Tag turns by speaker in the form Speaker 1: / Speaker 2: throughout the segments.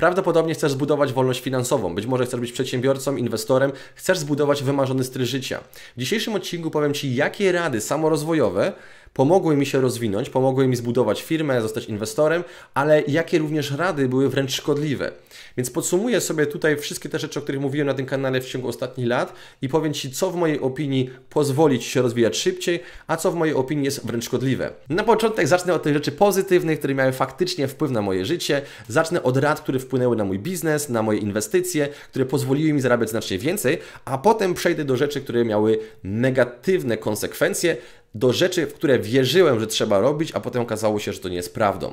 Speaker 1: Prawdopodobnie chcesz zbudować wolność finansową, być może chcesz być przedsiębiorcą, inwestorem, chcesz zbudować wymarzony styl życia. W dzisiejszym odcinku powiem Ci, jakie rady samorozwojowe pomogły mi się rozwinąć, pomogły mi zbudować firmę, zostać inwestorem, ale jakie również rady były wręcz szkodliwe. Więc podsumuję sobie tutaj wszystkie te rzeczy, o których mówiłem na tym kanale w ciągu ostatnich lat i powiem Ci, co w mojej opinii pozwoli Ci się rozwijać szybciej, a co w mojej opinii jest wręcz szkodliwe. Na początek zacznę od tych rzeczy pozytywnych, które miały faktycznie wpływ na moje życie. Zacznę od rad, które wpłynęły na mój biznes, na moje inwestycje, które pozwoliły mi zarabiać znacznie więcej, a potem przejdę do rzeczy, które miały negatywne konsekwencje, do rzeczy, w które wierzyłem, że trzeba robić, a potem okazało się, że to nie jest prawdą.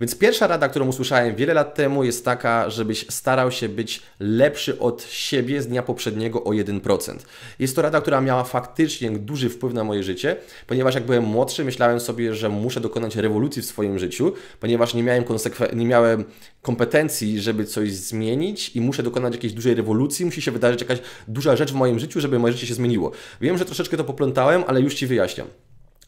Speaker 1: Więc pierwsza rada, którą usłyszałem wiele lat temu, jest taka, żebyś starał się być lepszy od siebie z dnia poprzedniego o 1%. Jest to rada, która miała faktycznie duży wpływ na moje życie, ponieważ jak byłem młodszy, myślałem sobie, że muszę dokonać rewolucji w swoim życiu, ponieważ nie miałem, konsekwen- nie miałem kompetencji, żeby coś zmienić i muszę dokonać jakiejś dużej rewolucji, musi się wydarzyć jakaś duża rzecz w moim życiu, żeby moje życie się zmieniło. Wiem, że troszeczkę to poplątałem, ale już Ci wyjaśniam.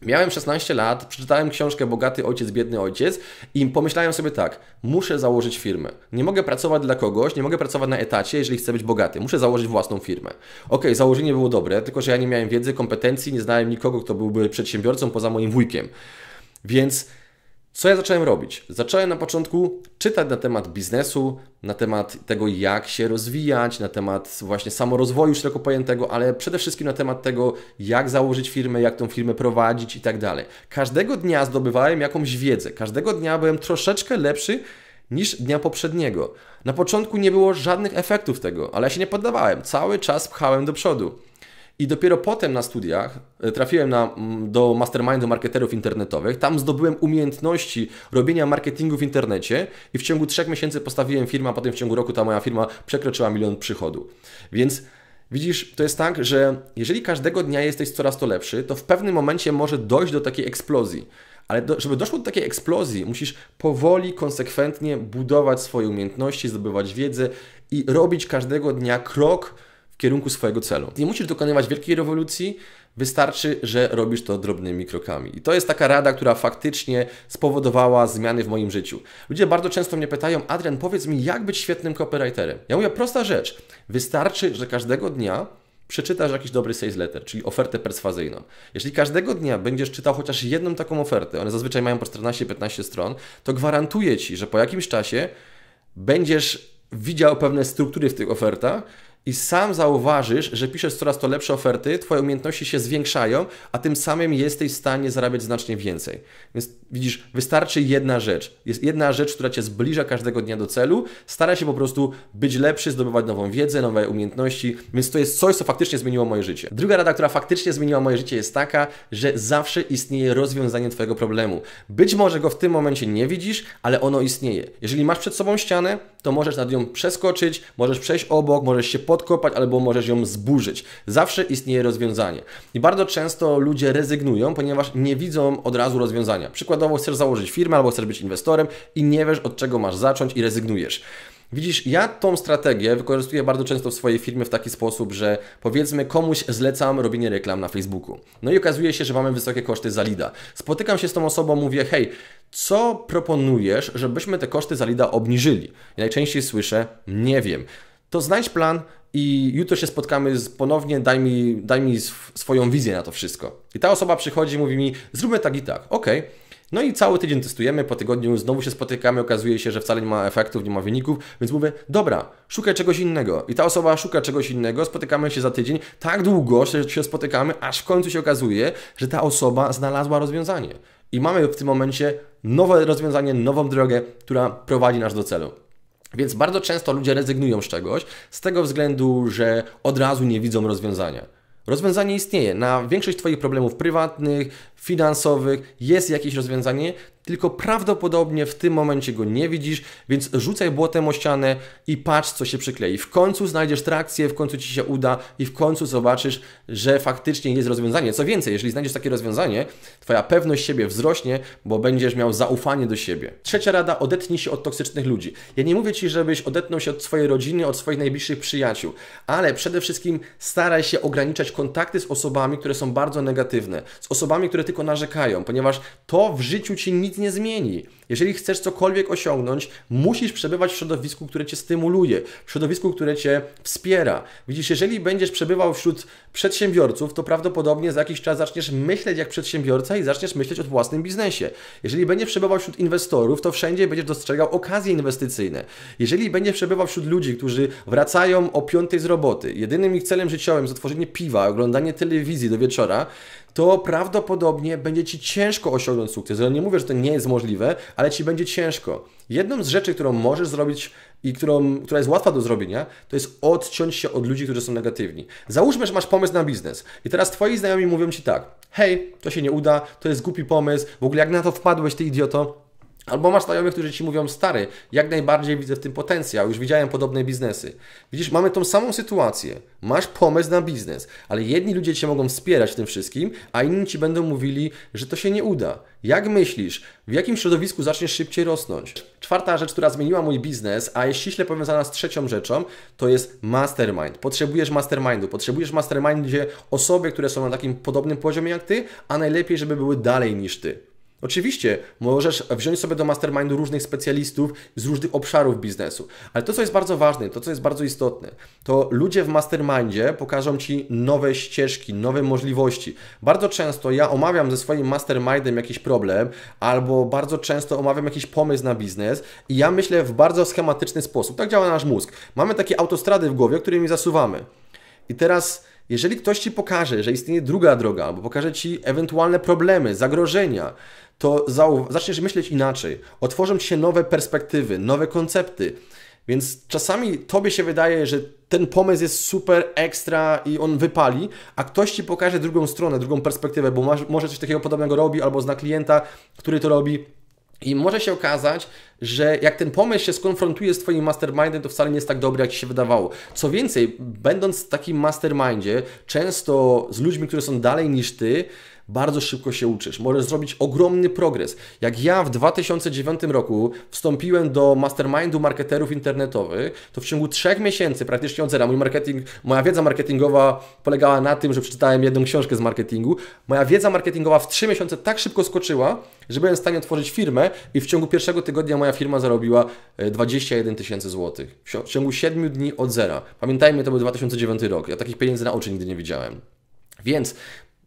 Speaker 1: Miałem 16 lat, przeczytałem książkę Bogaty Ojciec, Biedny Ojciec i pomyślałem sobie tak, muszę założyć firmę. Nie mogę pracować dla kogoś, nie mogę pracować na etacie, jeżeli chcę być bogaty. Muszę założyć własną firmę. Ok, założenie było dobre, tylko że ja nie miałem wiedzy, kompetencji, nie znałem nikogo, kto byłby przedsiębiorcą poza moim wujkiem. Więc co ja zacząłem robić? Zacząłem na początku czytać na temat biznesu, na temat tego, jak się rozwijać, na temat właśnie samorozwoju szeroko pojętego, ale przede wszystkim na temat tego, jak założyć firmę, jak tą firmę prowadzić i tak dalej. Każdego dnia zdobywałem jakąś wiedzę, każdego dnia byłem troszeczkę lepszy niż dnia poprzedniego. Na początku nie było żadnych efektów tego, ale ja się nie poddawałem, cały czas pchałem do przodu. I dopiero potem na studiach e, trafiłem na, do mastermindu marketerów internetowych. Tam zdobyłem umiejętności robienia marketingu w internecie i w ciągu trzech miesięcy postawiłem firmę, a potem w ciągu roku ta moja firma przekroczyła milion przychodu. Więc widzisz, to jest tak, że jeżeli każdego dnia jesteś coraz to lepszy, to w pewnym momencie może dojść do takiej eksplozji. Ale do, żeby doszło do takiej eksplozji, musisz powoli, konsekwentnie budować swoje umiejętności, zdobywać wiedzę i robić każdego dnia krok kierunku swojego celu. Nie musisz dokonywać wielkiej rewolucji, wystarczy, że robisz to drobnymi krokami. I to jest taka rada, która faktycznie spowodowała zmiany w moim życiu. Ludzie bardzo często mnie pytają, Adrian, powiedz mi, jak być świetnym copywriterem? Ja mówię, prosta rzecz. Wystarczy, że każdego dnia przeczytasz jakiś dobry sales letter, czyli ofertę perswazyjną. Jeśli każdego dnia będziesz czytał chociaż jedną taką ofertę, one zazwyczaj mają po 14-15 stron, to gwarantuję Ci, że po jakimś czasie będziesz widział pewne struktury w tych ofertach, i sam zauważysz, że piszesz coraz to lepsze oferty, twoje umiejętności się zwiększają, a tym samym jesteś w stanie zarabiać znacznie więcej. Więc widzisz, wystarczy jedna rzecz. Jest jedna rzecz, która cię zbliża każdego dnia do celu. Stara się po prostu być lepszy, zdobywać nową wiedzę, nowe umiejętności, więc to jest coś, co faktycznie zmieniło moje życie. Druga rada, która faktycznie zmieniła moje życie jest taka, że zawsze istnieje rozwiązanie twojego problemu. Być może go w tym momencie nie widzisz, ale ono istnieje. Jeżeli masz przed sobą ścianę, to możesz nad nią przeskoczyć, możesz przejść obok, możesz się podkopać albo możesz ją zburzyć. Zawsze istnieje rozwiązanie. I bardzo często ludzie rezygnują, ponieważ nie widzą od razu rozwiązania. Przykładowo chcesz założyć firmę albo chcesz być inwestorem i nie wiesz od czego masz zacząć i rezygnujesz. Widzisz, ja tą strategię wykorzystuję bardzo często w swojej firmie w taki sposób, że powiedzmy komuś zlecam robienie reklam na Facebooku. No i okazuje się, że mamy wysokie koszty za lida. Spotykam się z tą osobą, mówię, hej, co proponujesz, żebyśmy te koszty za lida obniżyli? I najczęściej słyszę, nie wiem. To znajdź plan, i jutro się spotkamy z, ponownie, daj mi, daj mi swoją wizję na to wszystko. I ta osoba przychodzi i mówi mi, zróbmy tak i tak. Okej, okay. No i cały tydzień testujemy, po tygodniu znowu się spotykamy, okazuje się, że wcale nie ma efektów, nie ma wyników, więc mówię, dobra, szukaj czegoś innego. I ta osoba szuka czegoś innego, spotykamy się za tydzień, tak długo że się spotykamy, aż w końcu się okazuje, że ta osoba znalazła rozwiązanie. I mamy w tym momencie nowe rozwiązanie, nową drogę, która prowadzi nas do celu. Więc bardzo często ludzie rezygnują z czegoś z tego względu, że od razu nie widzą rozwiązania. Rozwiązanie istnieje. Na większość Twoich problemów prywatnych, finansowych jest jakieś rozwiązanie, tylko prawdopodobnie w tym momencie go nie widzisz, więc rzucaj błotem o ścianę i patrz, co się przyklei. W końcu znajdziesz trakcję, w końcu ci się uda i w końcu zobaczysz, że faktycznie jest rozwiązanie. Co więcej, jeżeli znajdziesz takie rozwiązanie, twoja pewność siebie wzrośnie, bo będziesz miał zaufanie do siebie. Trzecia rada, odetnij się od toksycznych ludzi. Ja nie mówię ci, żebyś odetnął się od swojej rodziny, od swoich najbliższych przyjaciół, ale przede wszystkim staraj się ograniczać kontakty z osobami, które są bardzo negatywne, z osobami, które tylko narzekają, ponieważ to w życiu ci nic не змінює. Jeżeli chcesz cokolwiek osiągnąć, musisz przebywać w środowisku, które cię stymuluje, w środowisku, które cię wspiera. Widzisz, jeżeli będziesz przebywał wśród przedsiębiorców, to prawdopodobnie za jakiś czas zaczniesz myśleć jak przedsiębiorca i zaczniesz myśleć o własnym biznesie. Jeżeli będziesz przebywał wśród inwestorów, to wszędzie będziesz dostrzegał okazje inwestycyjne. Jeżeli będziesz przebywał wśród ludzi, którzy wracają o piątej z roboty, jedynym ich celem życiowym jest otworzenie piwa, oglądanie telewizji do wieczora, to prawdopodobnie będzie Ci ciężko osiągnąć sukces. Ale nie mówię, że to nie jest możliwe, ale ci będzie ciężko. Jedną z rzeczy, którą możesz zrobić i którą, która jest łatwa do zrobienia, to jest odciąć się od ludzi, którzy są negatywni. Załóżmy, że masz pomysł na biznes i teraz twoi znajomi mówią ci tak, hej, to się nie uda, to jest głupi pomysł, w ogóle jak na to wpadłeś, ty idioto, Albo masz znajomych, którzy ci mówią, stary, jak najbardziej widzę w tym potencjał, już widziałem podobne biznesy. Widzisz, mamy tą samą sytuację. Masz pomysł na biznes, ale jedni ludzie cię mogą wspierać w tym wszystkim, a inni ci będą mówili, że to się nie uda. Jak myślisz, w jakim środowisku zaczniesz szybciej rosnąć? Czwarta rzecz, która zmieniła mój biznes, a jest ściśle powiązana z trzecią rzeczą, to jest mastermind. Potrzebujesz mastermindu. Potrzebujesz mastermind, gdzie osoby, które są na takim podobnym poziomie jak ty, a najlepiej, żeby były dalej niż ty. Oczywiście, możesz wziąć sobie do mastermindu różnych specjalistów z różnych obszarów biznesu, ale to, co jest bardzo ważne, to, co jest bardzo istotne, to ludzie w mastermindzie pokażą Ci nowe ścieżki, nowe możliwości. Bardzo często ja omawiam ze swoim mastermindem jakiś problem, albo bardzo często omawiam jakiś pomysł na biznes i ja myślę w bardzo schematyczny sposób. Tak działa nasz mózg. Mamy takie autostrady w głowie, którymi zasuwamy. I teraz jeżeli ktoś ci pokaże, że istnieje druga droga, albo pokaże ci ewentualne problemy, zagrożenia, to zaczniesz myśleć inaczej. Otworzą ci się nowe perspektywy, nowe koncepty. Więc czasami tobie się wydaje, że ten pomysł jest super, ekstra i on wypali, a ktoś ci pokaże drugą stronę, drugą perspektywę, bo masz, może coś takiego podobnego robi, albo zna klienta, który to robi i może się okazać, że jak ten pomysł się skonfrontuje z Twoim mastermindem, to wcale nie jest tak dobry, jak Ci się wydawało. Co więcej, będąc w takim mastermindzie, często z ludźmi, którzy są dalej niż Ty, bardzo szybko się uczysz, możesz zrobić ogromny progres. Jak ja w 2009 roku wstąpiłem do mastermindu marketerów internetowych, to w ciągu trzech miesięcy praktycznie od zera mój marketing, moja wiedza marketingowa polegała na tym, że przeczytałem jedną książkę z marketingu. Moja wiedza marketingowa w trzy miesiące tak szybko skoczyła, że byłem w stanie otworzyć firmę i w ciągu pierwszego tygodnia moja firma zarobiła 21 e, tysięcy złotych. W ciągu 7 dni od zera. Pamiętajmy, to był 2009 rok. Ja takich pieniędzy na oczy nigdy nie widziałem. Więc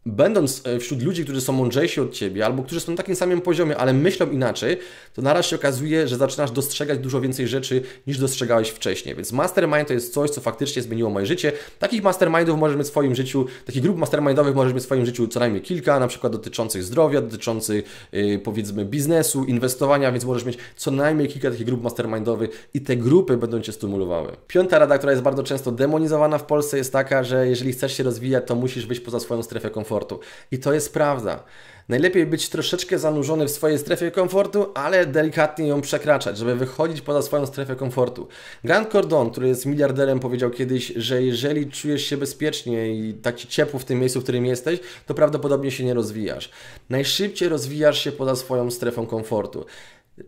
Speaker 1: będąc e, wśród ludzi, którzy są mądrzejsi od ciebie, albo którzy są na takim samym poziomie, ale myślą inaczej, to naraz się okazuje, że zaczynasz dostrzegać dużo więcej rzeczy niż dostrzegałeś wcześniej. Więc mastermind to jest coś, co faktycznie zmieniło moje życie. Takich mastermindów możesz mieć w swoim życiu, takich grup mastermindowych możesz mieć w swoim życiu co najmniej kilka, na przykład dotyczących zdrowia, dotyczących yy, powiedzmy biznesu, inwestowania, więc możesz mieć co najmniej kilka takich grup mastermindowych i te grupy będą cię stymulowały. Piąta rada, która jest bardzo często demonizowana w Polsce jest taka, że jeżeli chcesz się rozwijać, to musisz wyjść poza swoją strefę komfortu komfortu. I to jest prawda. Najlepiej być troszeczkę zanurzony w swojej strefie komfortu, ale delikatnie ją przekraczać, żeby wychodzić poza swoją strefę komfortu. Grant Cordon, który jest miliarderem, powiedział kiedyś, że jeżeli czujesz się bezpiecznie i tak ci ciepło w tym miejscu, w którym jesteś, to prawdopodobnie się nie rozwijasz. Najszybciej rozwijasz się poza swoją strefą komfortu.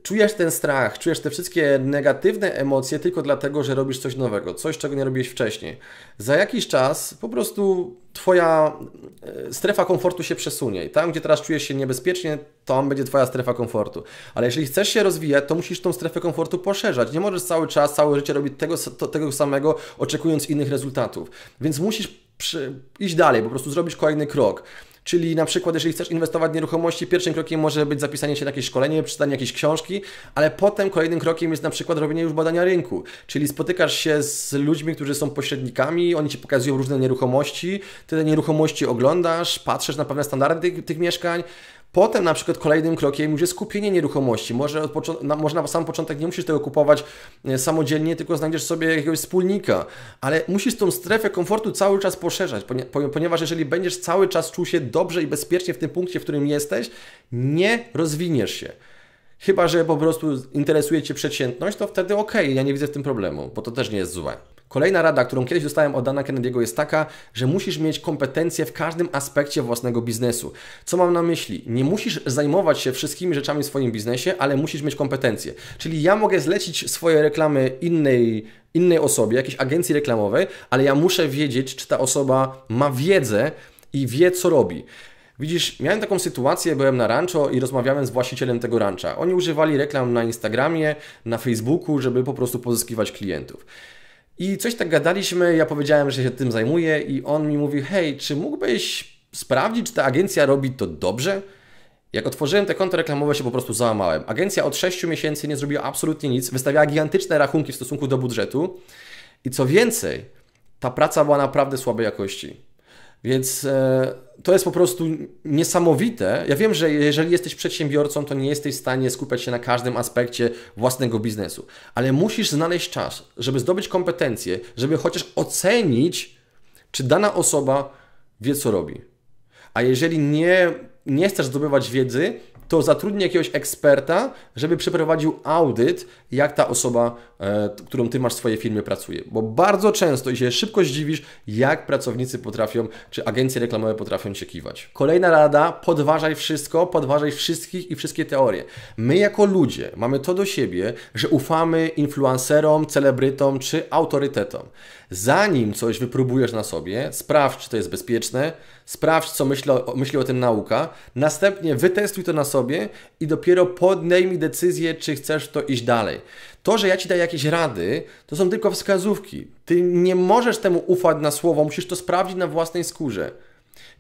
Speaker 1: Czujesz ten strach, czujesz te wszystkie negatywne emocje tylko dlatego, że robisz coś nowego, coś, czego nie robiłeś wcześniej. Za jakiś czas po prostu Twoja e, strefa komfortu się przesunie. I tam, gdzie teraz czujesz się niebezpiecznie, tam będzie Twoja strefa komfortu. Ale jeżeli chcesz się rozwijać, to musisz tą strefę komfortu poszerzać. Nie możesz cały czas, całe życie robić tego, to, tego samego, oczekując innych rezultatów. Więc musisz przy, iść dalej, po prostu zrobić kolejny krok. Czyli na przykład, jeżeli chcesz inwestować w nieruchomości, pierwszym krokiem może być zapisanie się na jakieś szkolenie, przeczytanie jakiejś książki, ale potem kolejnym krokiem jest na przykład robienie już badania rynku. Czyli spotykasz się z ludźmi, którzy są pośrednikami, oni ci pokazują różne nieruchomości, ty te nieruchomości oglądasz, patrzysz na pewne standardy tych, tych mieszkań, Potem na przykład kolejnym krokiem już jest kupienie nieruchomości. Może, od na, może na sam początek nie musisz tego kupować e, samodzielnie, tylko znajdziesz sobie jakiegoś wspólnika, ale musisz tą strefę komfortu cały czas poszerzać, ponieważ jeżeli będziesz cały czas czuł się dobrze i bezpiecznie w tym punkcie, w którym jesteś, nie rozwiniesz się. Chyba, że po prostu interesuje Cię przeciętność, to wtedy ok, ja nie widzę w tym problemu, bo to też nie jest złe. Kolejna rada, którą kiedyś dostałem od Dana Kennedy'ego jest taka, że musisz mieć kompetencje w każdym aspekcie własnego biznesu. Co mam na myśli? Nie musisz zajmować się wszystkimi rzeczami w swoim biznesie, ale musisz mieć kompetencje. Czyli ja mogę zlecić swoje reklamy innej innej osobie, jakiejś agencji reklamowej, ale ja muszę wiedzieć, czy ta osoba ma wiedzę i wie, co robi. Widzisz, miałem taką sytuację, byłem na rancho i rozmawiałem z właścicielem tego rancha. Oni używali reklam na Instagramie, na Facebooku, żeby po prostu pozyskiwać klientów. I coś tak gadaliśmy, ja powiedziałem, że się tym zajmuję i on mi mówi, hej, czy mógłbyś sprawdzić, czy ta agencja robi to dobrze? Jak otworzyłem te konto reklamowe, się po prostu załamałem. Agencja od 6 miesięcy nie zrobiła absolutnie nic, wystawiała gigantyczne rachunki w stosunku do budżetu. I co więcej, ta praca była naprawdę słabej jakości. Więc e, to jest po prostu niesamowite. Ja wiem, że jeżeli jesteś przedsiębiorcą, to nie jesteś w stanie skupiać się na każdym aspekcie własnego biznesu, ale musisz znaleźć czas, żeby zdobyć kompetencje, żeby chociaż ocenić, czy dana osoba wie, co robi. A jeżeli nie, nie chcesz zdobywać wiedzy, to zatrudni jakiegoś eksperta, żeby przeprowadził audyt, jak ta osoba, e, którą ty masz w swojej firmie, pracuje. Bo bardzo często i się szybko zdziwisz, jak pracownicy potrafią, czy agencje reklamowe potrafią się kiwać. Kolejna rada: podważaj wszystko, podważaj wszystkich i wszystkie teorie. My, jako ludzie, mamy to do siebie, że ufamy influencerom, celebrytom czy autorytetom zanim coś wypróbujesz na sobie, sprawdź, czy to jest bezpieczne, sprawdź, co myśli o, myśli o tym nauka, następnie wytestuj to na sobie i dopiero podejmij decyzję, czy chcesz to iść dalej. To, że ja Ci daję jakieś rady, to są tylko wskazówki. Ty nie możesz temu ufać na słowo, musisz to sprawdzić na własnej skórze.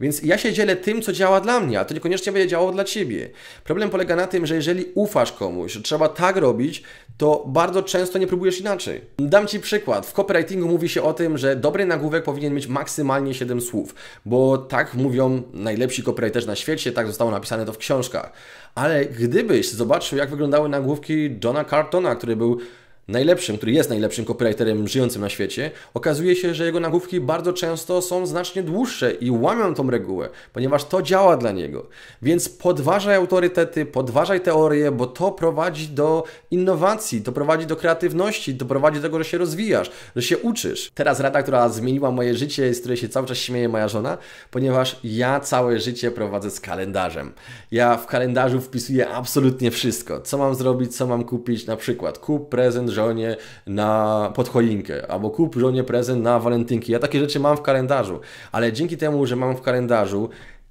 Speaker 1: Więc ja się dzielę tym, co działa dla mnie, a to niekoniecznie będzie działało dla ciebie. Problem polega na tym, że jeżeli ufasz komuś, że trzeba tak robić, to bardzo często nie próbujesz inaczej. Dam ci przykład. W copywritingu mówi się o tym, że dobry nagłówek powinien mieć maksymalnie 7 słów, bo tak mówią najlepsi copywriterzy na świecie, tak zostało napisane to w książkach. Ale gdybyś zobaczył, jak wyglądały nagłówki Johna Cartona, który był najlepszym, który jest najlepszym copywriterem żyjącym na świecie, okazuje się, że jego nagłówki bardzo często są znacznie dłuższe i łamią tą regułę, ponieważ to działa dla niego. Więc podważaj autorytety, podważaj teorie, bo to prowadzi do innowacji, to prowadzi do kreatywności, to prowadzi do tego, że się rozwijasz, że się uczysz. Teraz rada, która zmieniła moje życie, z której się cały czas śmieje moja żona, ponieważ ja całe życie prowadzę z kalendarzem. Ja w kalendarzu wpisuję absolutnie wszystko. Co mam zrobić, co mam kupić, na przykład kup prezent, żonie na podchoinkę, albo kup żonie prezent na walentynki. Ja takie rzeczy mam w kalendarzu, ale dzięki temu, że mam w kalendarzu,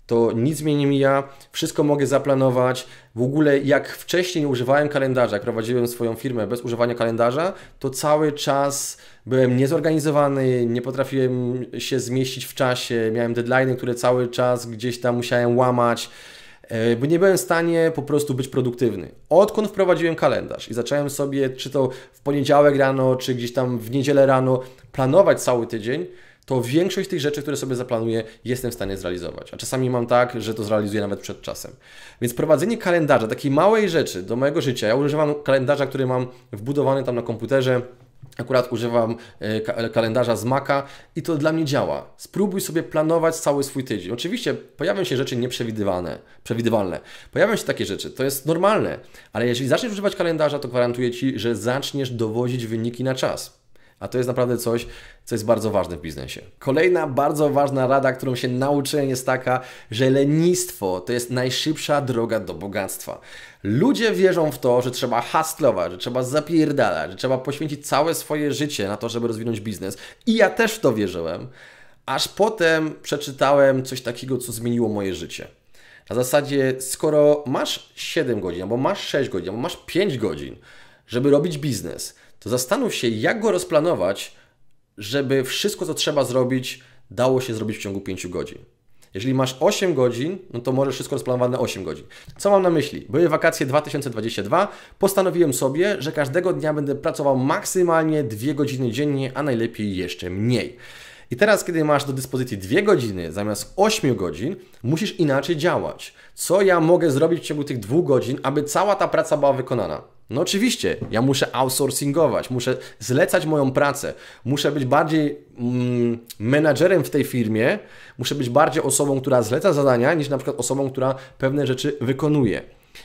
Speaker 1: to nic mnie nie mija, wszystko mogę zaplanować. W ogóle jak wcześniej używałem kalendarza, jak prowadziłem swoją firmę bez używania kalendarza, to cały czas byłem niezorganizowany, nie potrafiłem się zmieścić w czasie, miałem deadliney, które cały czas gdzieś tam musiałem łamać. E, bo nie byłem w stanie po prostu być produktywny. Odkąd wprowadziłem kalendarz i zacząłem sobie, czy to w poniedziałek rano, czy gdzieś tam w niedzielę rano, planować cały tydzień, to większość tych rzeczy, które sobie zaplanuję, jestem w stanie zrealizować. A czasami mam tak, że to zrealizuję nawet przed czasem. Więc prowadzenie kalendarza, takiej małej rzeczy do mojego życia, ja używam kalendarza, który mam wbudowany tam na komputerze, Akurat używam e, kalendarza z Maca i to dla mnie działa. Spróbuj sobie planować cały swój tydzień. Oczywiście pojawią się rzeczy nieprzewidywane, przewidywalne. Pojawią się takie rzeczy, to jest normalne, ale jeżeli zaczniesz używać kalendarza, to gwarantuję Ci, że zaczniesz dowozić wyniki na czas. A to jest naprawdę coś, co jest bardzo ważne w biznesie. Kolejna bardzo ważna rada, którą się nauczyłem, jest taka, że lenistwo to jest najszybsza droga do bogactwa. Ludzie wierzą w to, że trzeba hastlować, że trzeba zapierdalać, że trzeba poświęcić całe swoje życie na to, żeby rozwinąć biznes. I ja też w to wierzyłem, aż potem przeczytałem coś takiego, co zmieniło moje życie. Na zasadzie, skoro masz 7 godzin, albo masz 6 godzin, albo masz 5 godzin, żeby robić biznes, to zastanów się, jak go rozplanować, żeby wszystko, co trzeba zrobić, dało się zrobić w ciągu 5 godzin. Jeżeli masz 8 godzin, no to może wszystko rozplanowane 8 godzin. Co mam na myśli? Były wakacje 2022, postanowiłem sobie, że każdego dnia będę pracował maksymalnie 2 godziny dziennie, a najlepiej jeszcze mniej. I teraz, kiedy masz do dyspozycji 2 godziny zamiast 8 godzin, musisz inaczej działać. Co ja mogę zrobić w ciągu tych 2 godzin, aby cała ta praca była wykonana? No oczywiście, ja muszę outsourcingować, muszę zlecać moją pracę, muszę być bardziej mm, menadżerem w tej firmie, muszę być bardziej osobą, która zleca zadania, niż na przykład osobą, która pewne rzeczy wykonuje.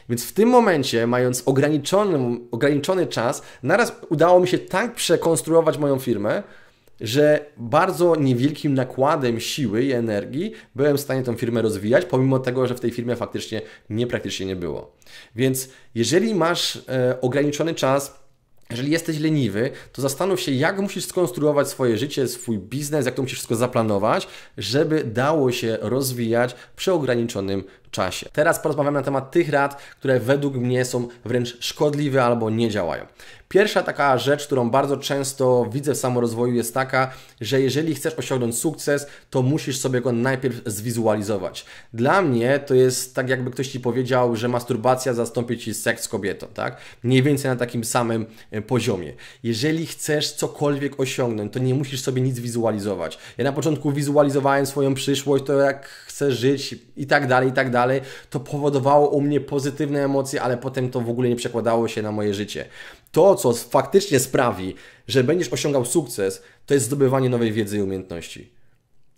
Speaker 1: Więc w tym momencie, mając ograniczony, ograniczony czas, naraz udało mi się tak przekonstruować moją firmę, że bardzo niewielkim nakładem siły i energii byłem w stanie tą firmę rozwijać, pomimo tego, że w tej firmie faktycznie mnie praktycznie nie było. Więc jeżeli masz e, ograniczony czas, jeżeli jesteś leniwy, to zastanów się, jak musisz skonstruować swoje życie, swój biznes, jak to musisz wszystko zaplanować, żeby dało się rozwijać przy ograniczonym czasie. Teraz porozmawiamy na temat tych rad, które według mnie są wręcz szkodliwe albo nie działają. Pierwsza taka rzecz, którą bardzo często widzę w samorozwoju, jest taka, że jeżeli chcesz osiągnąć sukces, to musisz sobie go najpierw zwizualizować. Dla mnie to jest tak, jakby ktoś ci powiedział, że masturbacja zastąpi ci seks z kobietą, tak? Mniej więcej na takim samym e, poziomie. Jeżeli chcesz cokolwiek osiągnąć, to nie musisz sobie nic wizualizować. Ja na początku wizualizowałem swoją przyszłość, to jak chcę żyć i tak dalej, i tak dalej dalej, to powodowało u mnie pozytywne emocje, ale potem to w ogóle nie przekładało się na moje życie. To, co faktycznie sprawi, że będziesz osiągał sukces, to jest zdobywanie nowej wiedzy i umiejętności.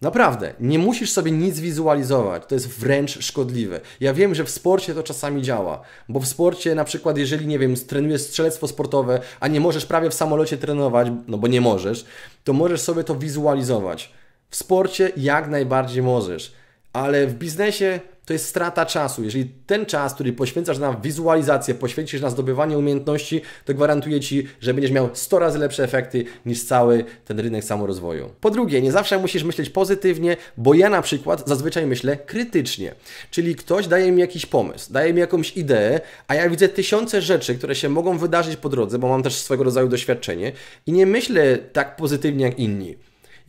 Speaker 1: Naprawdę, nie musisz sobie nic wizualizować, to jest wręcz szkodliwe. Ja wiem, że w sporcie to czasami działa, bo w sporcie na przykład, jeżeli nie wiem, trenujesz strzelectwo sportowe, a nie możesz prawie w samolocie trenować, no bo nie możesz, to możesz sobie to wizualizować. W sporcie jak najbardziej możesz, ale w biznesie to jest strata czasu. Jeżeli ten czas, który poświęcasz na wizualizację, poświęcisz na zdobywanie umiejętności, to gwarantuję Ci, że będziesz miał 100 razy lepsze efekty niż cały ten rynek samorozwoju. Po drugie, nie zawsze musisz myśleć pozytywnie, bo ja na przykład zazwyczaj myślę krytycznie. Czyli ktoś daje mi jakiś pomysł, daje mi jakąś ideę, a ja widzę tysiące rzeczy, które się mogą wydarzyć po drodze, bo mam też swego rodzaju doświadczenie i nie myślę tak pozytywnie jak inni.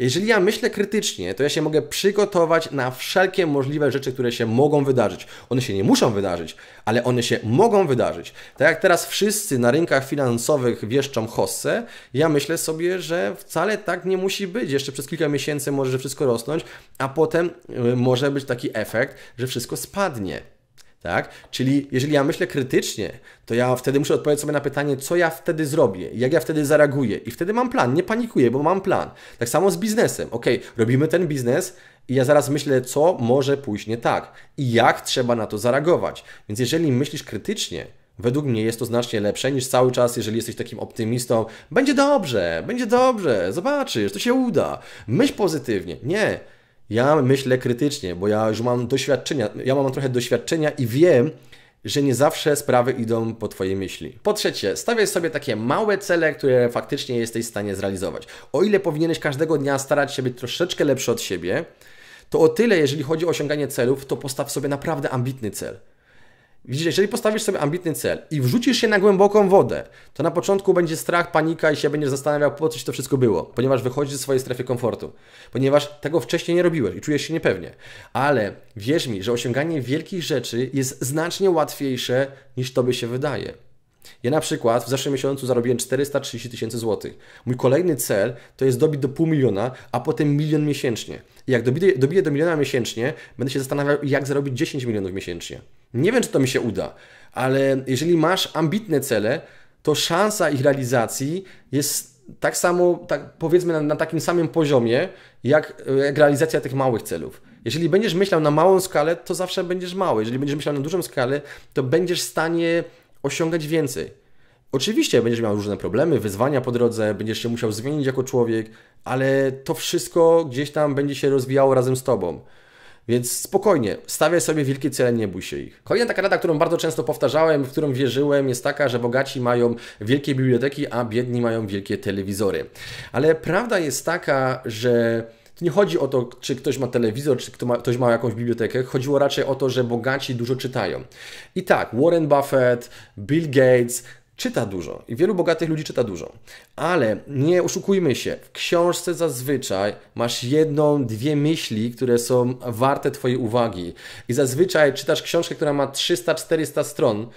Speaker 1: Jeżeli ja myślę krytycznie, to ja się mogę przygotować na wszelkie możliwe rzeczy, które się mogą wydarzyć. One się nie muszą wydarzyć, ale one się mogą wydarzyć. Tak jak teraz wszyscy na rynkach finansowych wieszczą hossę, ja myślę sobie, że wcale tak nie musi być. Jeszcze przez kilka miesięcy może wszystko rosnąć, a potem y, może być taki efekt, że wszystko spadnie. Tak? Czyli jeżeli ja myślę krytycznie, to ja wtedy muszę odpowiedzieć sobie na pytanie, co ja wtedy zrobię, jak ja wtedy zareaguję. I wtedy mam plan, nie panikuję, bo mam plan. Tak samo z biznesem. Ok, robimy ten biznes i ja zaraz myślę, co może pójść nie tak i jak trzeba na to zareagować. Więc jeżeli myślisz krytycznie, Według mnie jest to znacznie lepsze niż cały czas, jeżeli jesteś takim optymistą. Będzie dobrze, będzie dobrze, zobaczysz, to się uda. Myśl pozytywnie. Nie, ja myślę krytycznie, bo ja już mam doświadczenia, ja mam trochę doświadczenia i wiem, że nie zawsze sprawy idą po Twojej myśli. Po trzecie, stawiaj sobie takie małe cele, które faktycznie jesteś w stanie zrealizować. O ile powinieneś każdego dnia starać się być troszeczkę lepszy od siebie, to o tyle, jeżeli chodzi o osiąganie celów, to postaw sobie naprawdę ambitny cel. Widzicie, jeżeli postawisz sobie ambitny cel i wrzucisz się na głęboką wodę, to na początku będzie strach, panika i się będziesz zastanawiał, po co ci to wszystko było, ponieważ wychodzisz ze swojej strefy komfortu, ponieważ tego wcześniej nie robiłeś i czujesz się niepewnie. Ale wierz mi, że osiąganie wielkich rzeczy jest znacznie łatwiejsze niż tobie się wydaje. Ja na przykład w zeszłym miesiącu zarobiłem 430 tysięcy złotych. Mój kolejny cel to jest dobić do pół miliona, a potem milion miesięcznie. I jak dobiję, dobiję do miliona miesięcznie, będę się zastanawiał, jak zarobić 10 milionów miesięcznie. Nie wiem, czy to mi się uda, ale jeżeli masz ambitne cele, to szansa ich realizacji jest tak samo, tak powiedzmy, na, na takim samym poziomie, jak, jak realizacja tych małych celów. Jeżeli będziesz myślał na małą skalę, to zawsze będziesz mały. Jeżeli będziesz myślał na dużą skalę, to będziesz w stanie osiągać więcej. Oczywiście będziesz miał różne problemy, wyzwania po drodze, będziesz się musiał zmienić jako człowiek, ale to wszystko gdzieś tam będzie się rozwijało razem z tobą. Więc spokojnie, stawiaj sobie wielkie cele, nie bój się ich. Kolejna taka rada, którą bardzo często powtarzałem, w którą wierzyłem, jest taka, że bogaci mają wielkie biblioteki, a biedni mają wielkie telewizory. Ale prawda jest taka, że nie chodzi o to, czy ktoś ma telewizor, czy ktoś ma jakąś bibliotekę. Chodziło raczej o to, że bogaci dużo czytają. I tak, Warren Buffett, Bill Gates, czyta dużo i wielu bogatych ludzi czyta dużo. Ale nie oszukujmy się, w książce zazwyczaj masz jedną, dwie myśli, które są warte Twojej uwagi. I zazwyczaj czytasz książkę, która ma 300-400 stron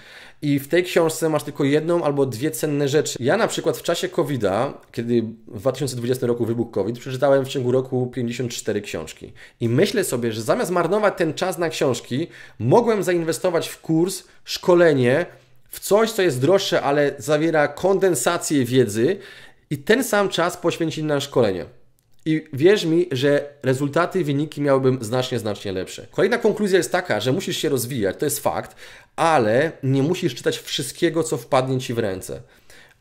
Speaker 1: i w tej książce masz tylko jedną albo dwie cenne rzeczy. Ja na przykład w czasie COVID-a, kiedy w 2020 roku wybuchł COVID, przeczytałem w ciągu roku 54 książki. I myślę sobie, że zamiast marnować ten czas na książki, mogłem zainwestować w kurs, szkolenie, w coś, co jest droższe, ale zawiera kondensację wiedzy i ten sam czas poświęcić na szkolenie. I wierz mi, że rezultaty i wyniki miałbym znacznie, znacznie lepsze. Kolejna konkluzja jest taka, że musisz się rozwijać, to jest fakt, ale nie musisz czytać wszystkiego, co wpadnie ci w ręce.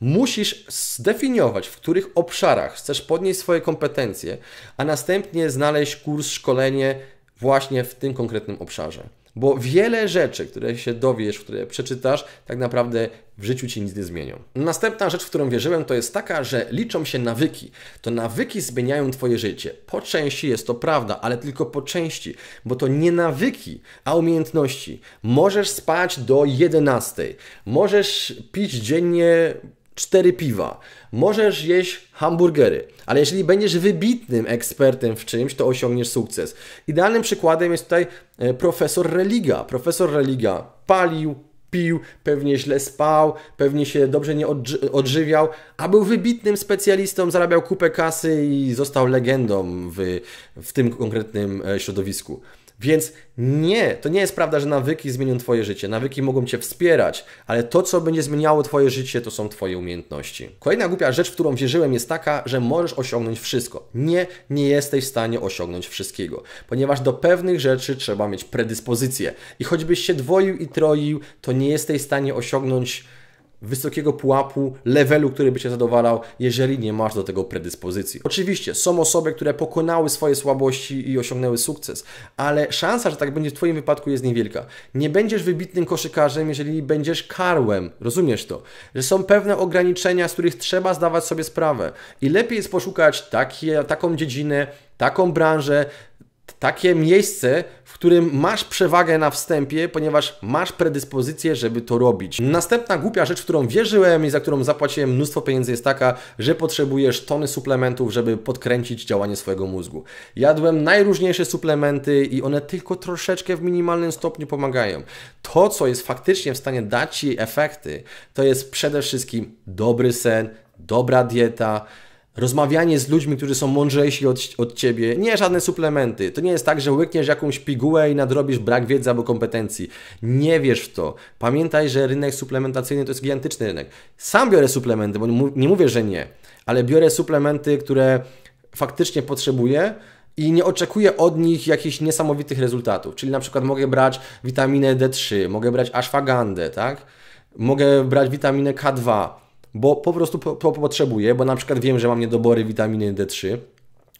Speaker 1: Musisz zdefiniować, w których obszarach chcesz podnieść swoje kompetencje, a następnie znaleźć kurs, szkolenie właśnie w tym konkretnym obszarze. Bo wiele rzeczy, które się dowiesz, które przeczytasz, tak naprawdę w życiu ci nic nie zmienią. Następna rzecz, w którą wierzyłem, to jest taka, że liczą się nawyki. To nawyki zmieniają Twoje życie. Po części jest to prawda, ale tylko po części, bo to nie nawyki, a umiejętności. Możesz spać do 11, możesz pić dziennie cztery piwa, możesz jeść hamburgery, ale jeżeli będziesz wybitnym ekspertem w czymś, to osiągniesz sukces. Idealnym przykładem jest tutaj e, profesor Religa. Profesor Religa palił, pił, pewnie źle spał, pewnie się dobrze nie odżywiał, a był wybitnym specjalistą, zarabiał kupę kasy i został legendą w, w tym konkretnym e, środowisku. Więc nie, to nie jest prawda, że nawyki zmienią Twoje życie. Nawyki mogą Cię wspierać, ale to, co będzie zmieniało Twoje życie, to są Twoje umiejętności. Kolejna głupia rzecz, w którą wierzyłem, jest taka, że możesz osiągnąć wszystko. Nie, nie jesteś w stanie osiągnąć wszystkiego, ponieważ do pewnych rzeczy trzeba mieć predyspozycję. I choćbyś się dwoił i troił, to nie jesteś w stanie osiągnąć wysokiego pułapu, levelu, który by Cię zadowalał, jeżeli nie masz do tego predyspozycji. Oczywiście są osoby, które pokonały swoje słabości i osiągnęły sukces, ale szansa, że tak będzie w Twoim wypadku jest niewielka. Nie będziesz wybitnym koszykarzem, jeżeli będziesz karłem, rozumiesz to, że są pewne ograniczenia, z których trzeba zdawać sobie sprawę i lepiej jest poszukać takie, taką dziedzinę, taką branżę, takie miejsce, w którym masz przewagę na wstępie, ponieważ masz predyspozycję, żeby to robić. Następna głupia rzecz, w którą wierzyłem i za którą zapłaciłem mnóstwo pieniędzy jest taka, że potrzebujesz tony suplementów, żeby podkręcić działanie swojego mózgu. Jadłem najróżniejsze suplementy i one tylko troszeczkę w minimalnym stopniu pomagają. To, co jest faktycznie w stanie dać Ci efekty, to jest przede wszystkim dobry sen, dobra dieta, rozmawianie z ludźmi, którzy są mądrzejsi od, od ciebie, nie żadne suplementy. To nie jest tak, że łykniesz jakąś pigułę i nadrobisz brak wiedzy albo kompetencji. Nie wiesz w to. Pamiętaj, że rynek suplementacyjny to jest gigantyczny rynek. Sam biorę suplementy, bo nie mówię, że nie, ale biorę suplementy, które faktycznie potrzebuję. I nie oczekuję od nich jakichś niesamowitych rezultatów. Czyli na przykład mogę brać witaminę D3, mogę brać ashwagandę, tak? Mogę brać witaminę K2, bo po prostu po, po, potrzebuję, bo na przykład wiem, że mam niedobory witaminy D3,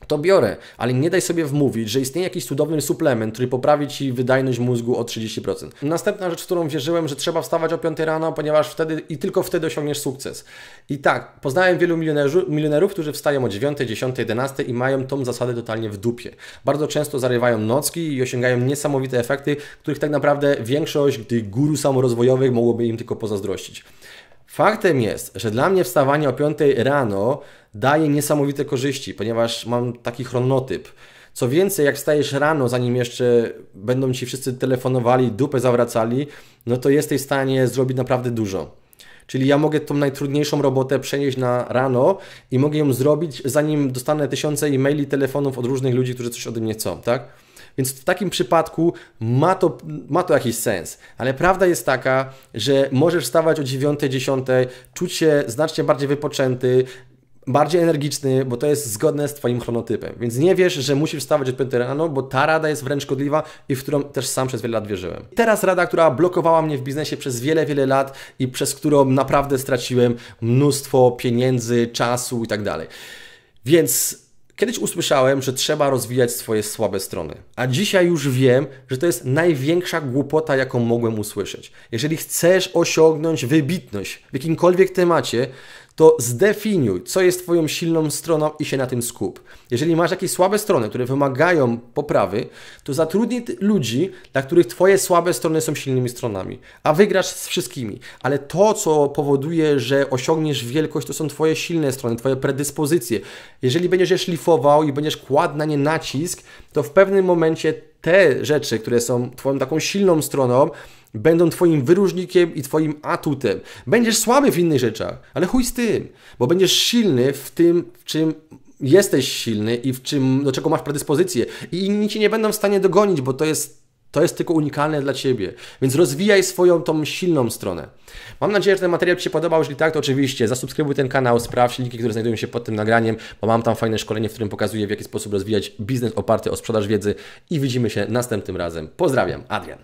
Speaker 1: to biorę, ale nie daj sobie wmówić, że istnieje jakiś cudowny suplement, który poprawi Ci wydajność mózgu o 30%. Następna rzecz, w którą wierzyłem, że trzeba wstawać o 5 rano, ponieważ wtedy i tylko wtedy osiągniesz sukces. I tak, poznałem wielu milionerów, którzy wstają o 9, 10, 11 i mają tą zasadę totalnie w dupie. Bardzo często zarywają nocki i osiągają niesamowite efekty, których tak naprawdę większość, gdy guru samorozwojowych mogłoby im tylko pozazdrościć. Faktem jest, że dla mnie wstawanie o 5 rano daje niesamowite korzyści, ponieważ mam taki chronotyp. Co więcej, jak wstajesz rano, zanim jeszcze będą ci wszyscy telefonowali, dupę zawracali, no to jesteś w stanie zrobić naprawdę dużo. Czyli ja mogę tą najtrudniejszą robotę przenieść na rano i mogę ją zrobić, zanim dostanę tysiące e-maili, telefonów od różnych ludzi, którzy coś ode mnie chcą, tak? Więc w takim przypadku ma to, ma to jakiś sens. Ale prawda jest taka, że możesz wstawać o 9, 10, czuć się znacznie bardziej wypoczęty, bardziej energiczny, bo to jest zgodne z Twoim chronotypem. Więc nie wiesz, że musisz wstawać o 5 rano, bo ta rada jest wręcz szkodliwa i w którą też sam przez wiele lat wierzyłem. I teraz rada, która blokowała mnie w biznesie przez wiele, wiele lat i przez którą naprawdę straciłem mnóstwo pieniędzy, czasu i tak dalej. Więc Kiedyś usłyszałem, że trzeba rozwijać swoje słabe strony, a dzisiaj już wiem, że to jest największa głupota, jaką mogłem usłyszeć. Jeżeli chcesz osiągnąć wybitność w jakimkolwiek temacie, to zdefiniuj, co jest Twoją silną stroną i się na tym skup. Jeżeli masz jakieś słabe strony, które wymagają poprawy, to zatrudnij ludzi, dla których Twoje słabe strony są silnymi stronami, a wygrasz z wszystkimi. Ale to, co powoduje, że osiągniesz wielkość, to są Twoje silne strony, Twoje predyspozycje. Jeżeli będziesz je szlifował i będziesz kładł na nie nacisk, to w pewnym momencie te rzeczy, które są Twoją taką silną stroną, będą Twoim wyróżnikiem i Twoim atutem. Będziesz słaby w innych rzeczach, ale chuj z tym, bo będziesz silny w tym, w czym jesteś silny i w czym, do czego masz predyspozycję. I inni Ci nie będą w stanie dogonić, bo to jest to jest tylko unikalne dla Ciebie. Więc rozwijaj swoją tą silną stronę. Mam nadzieję, że ten materiał Ci się podobał. Jeżeli tak, to oczywiście zasubskrybuj ten kanał, sprawdź linki, które znajdują się pod tym nagraniem, bo mam tam fajne szkolenie, w którym pokazuję, w jaki sposób rozwijać biznes oparty o sprzedaż wiedzy. I widzimy się następnym razem. Pozdrawiam, Adrian.